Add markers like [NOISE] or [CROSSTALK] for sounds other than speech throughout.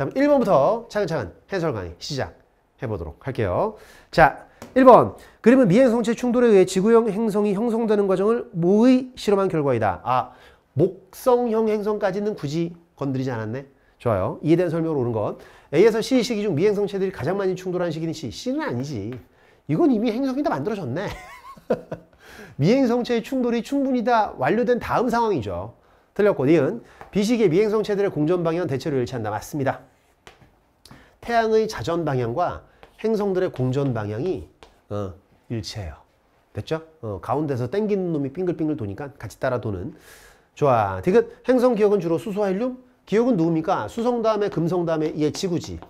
자, 1번부터 차근차근 해설 강의 시작해 보도록 할게요. 자, 1번. 그림은 미행성체 충돌에 의해 지구형 행성이 형성되는 과정을 모의 실험한 결과이다. 아, 목성형 행성까지는 굳이 건드리지 않았네. 좋아요. 이에 대한 설명으로 오는 것. A에서 C 시기 중 미행성체들이 가장 많이 충돌한 시기는 C. C는 아니지. 이건 이미 행성이 다 만들어졌네. [LAUGHS] 미행성체의 충돌이 충분히 다 완료된 다음 상황이죠. 틀렸고, 니은 B시기의 미행성체들의 공전 방향 대체로 일치한다. 맞습니다. 태양의 자전 방향과 행성들의 공전 방향이 어, 일치해요. 됐죠? 어, 가운데서 땡기는 놈이 빙글빙글 도니까 같이 따라 도는. 좋아. 디귿 행성 기억은 주로 수소 헬륨. 기억은 누굽니까? 수성 다음에 금성 다음에 이에 얘 지구지.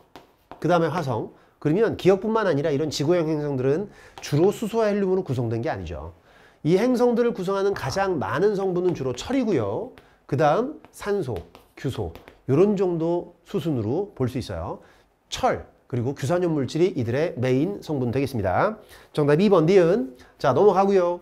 그 다음에 화성. 그러면 기억뿐만 아니라 이런 지구형 행성들은 주로 수소와 헬륨으로 구성된 게 아니죠. 이 행성들을 구성하는 가장 많은 성분은 주로 철이고요. 그 다음 산소, 규소 이런 정도 수순으로 볼 수 있어요. 철, 그리고 규산염 물질이 이들의 메인 성분 되겠습니다. 정답 2번 니은. 자, 넘어가고요.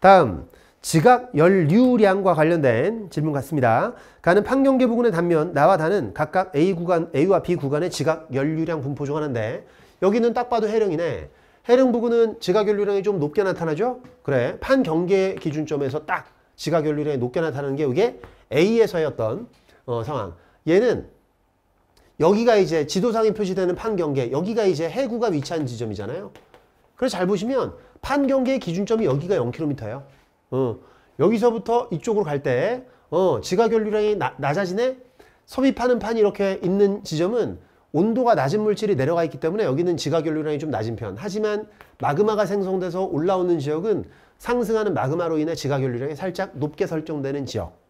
다음. 지각 연류량과 관련된 질문 같습니다. 가는 판경계 부근의 단면 나와 다는 각각 A 구간, A와 B 구간의 지각 연류량 분포 중 하나인데 여기는 딱 봐도 해령이네. 해령 부근은 지각 연류량이 좀 높게 나타나죠? 그래. 판경계 기준점에서 딱 지각 연류량이 높게 나타나는 게 이게 A에서의 어떤 어, 상황. 얘는 여기가 이제 지도상에 표시되는 판경계, 여기가 이제 해구가 위치한 지점이잖아요. 그래서 잘 보시면 판경계의 기준점이 여기가 0km예요. 어, 여기서부터 이쪽으로 갈때 어, 지각연류량이 낮아지네? 섭입하는 판이 이렇게 있는 지점은 온도가 낮은 물질이 내려가 있기 때문에 여기는 지각연류량이 좀 낮은 편. 하지만 마그마가 생성돼서 올라오는 지역은 상승하는 마그마로 인해 지각연류량이 살짝 높게 설정되는 지역.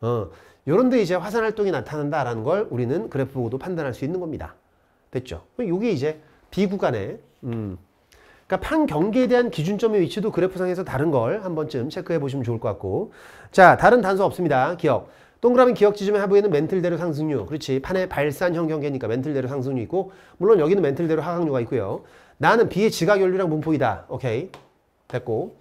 어, 요런 데 이제 화산 활동이 나타난다라는 걸 우리는 그래프 보고도 판단할 수 있는 겁니다. 됐죠? 요게 이제 비구간에 음, 그러니까 판 경계에 대한 기준점의 위치도 그래프상에서 다른 걸 한 번쯤 체크해 보시면 좋을 것 같고 자 다른 단서 없습니다 기억 동그라미 기억 지점의 하부에는 멘틀 대로 상승류 그렇지 판의 발산형 경계니까 멘틀 대로 상승류 있고 물론 여기는 멘틀 대로 하강류가 있고요 나는 비의 지각 연류랑 분포이다 오케이 됐고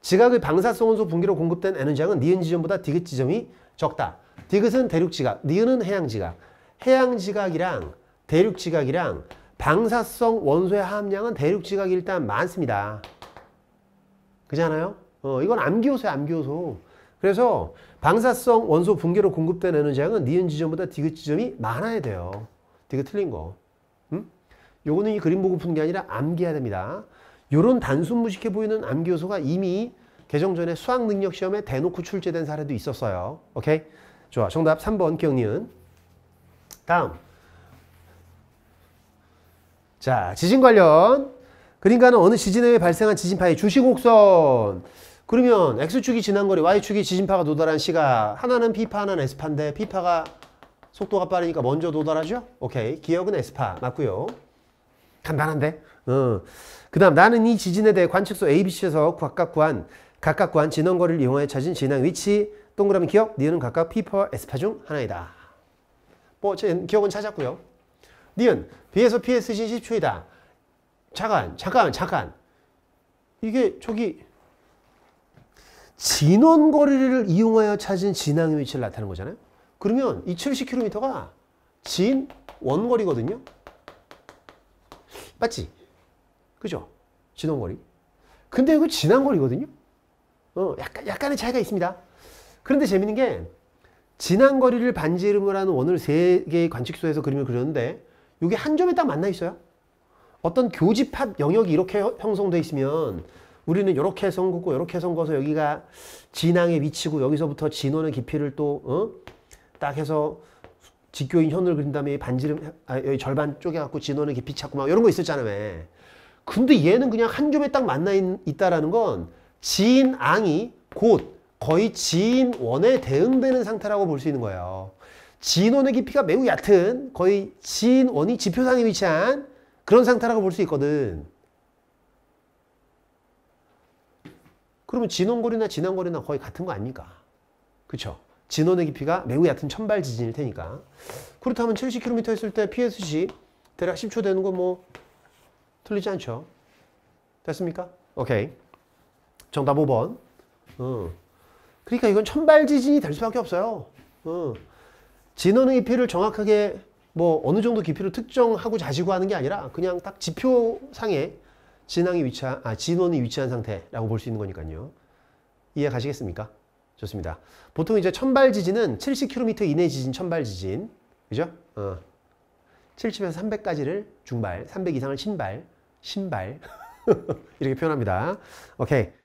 지각의 방사성 원소 분기로 공급된 에너지량은 니은 지점보다 디귿 지점이 적다. 디귿은 대륙지각, 니은 해양지각. 해양지각이랑 대륙지각이랑 방사성 원소의 함량은 대륙지각이 일단 많습니다. 그지 않아요? 어, 이건 암기호소야, 암기호소. 그래서 방사성 원소 붕괴로 공급된 에너지 양은 니은 지점보다 디귿 지점이 많아야 돼요. 디귿 틀린 거. 음? 요거는 이 그림 보고 푸는 게 아니라 암기해야 됩니다. 요런 단순 무식해 보이는 암기호소가 이미 개정 전에 수학 능력 시험에 대놓고 출제된 사례도 있었어요. 오케이? 좋아. 정답 3번 기억니은. 다음. 자, 지진 관련. 그림니는 어느 지진에 의해 발생한 지진파의 주시 곡선. 그러면 X축이 지난 거리, Y축이 지진파가 도달한 시각. 하나는 P파, 하나는 S파인데 P파가 속도가 빠르니까 먼저 도달하죠? 오케이. 기억은 S파. 맞고요. 간단한데? 어. 그 다음 나는 이 지진에 대해 관측소 ABC에서 각각 구한 각각 구한 진원거리를 이용하여 찾은 진앙 위치 동그라미 기억 니은 각각 P파와 S파 중 하나이다. 뭐 기억은 찾았고요. 니은 B에서 P의 수신 10초이다. 잠깐 잠깐 잠깐 이게 저기 진원거리를 이용하여 찾은 진앙의 위치를 나타내는 거잖아요. 그러면 이 70km가 진원거리거든요. 맞지? 그죠? 진원거리. 근데 이거 진안거리거든요. 어, 약간, 약간의 차이가 있습니다. 그런데 재밌는 게 진한 거리를 반지름으로 하는 원을 세 개의 관측소에서 그림을 그렸는데 이게 한 점에 딱맞나 있어요. 어떤 교집합 영역이 이렇게 형성돼 있으면 우리는 이렇게 해서 긋고 이렇게 해서 거서 여기가 진앙의 위치고 여기서부터 진원의 깊이를 또딱 어? 해서 직교인 현을 그린 다음에 반지름 아, 여기 절반 쪼개갖고 진원의 깊이 찾고 막 이런 거 있었잖아요. 근데 얘는 그냥 한 점에 딱 만나 있, 있다라는 건 진앙이 곧 거의 진원에 대응되는 상태라고 볼 수 있는 거예요. 진원의 깊이가 매우 얕은 거의 진원이 지표상에 위치한 그런 상태라고 볼 수 있거든. 그러면 진원거리나 진앙거리나 거의 같은 거 아닙니까? 그쵸? 진원의 깊이가 매우 얕은 천발 지진일 테니까. 그렇다면 70km 했을 때 PSC 대략 10초 되는 거 뭐 틀리지 않죠? 됐습니까? 오케이. 정답 5번. 어. 그러니까 이건 천발지진이 될 수밖에 없어요. 어. 진원의 깊이를 정확하게 뭐 어느 정도 깊이로 특정하고 자시고 하는 게 아니라 그냥 딱 지표상에 진앙이 위치한 아 진원이 위치한 상태라고 볼 수 있는 거니까요. 이해 가시겠습니까? 좋습니다. 보통 이제 천발 지진은 70km 이내 지진 천발 지진. 그죠? 어. 70에서 300까지를 중발, 300 이상을 신발, 신발 [LAUGHS] 이렇게 표현합니다. 오케이.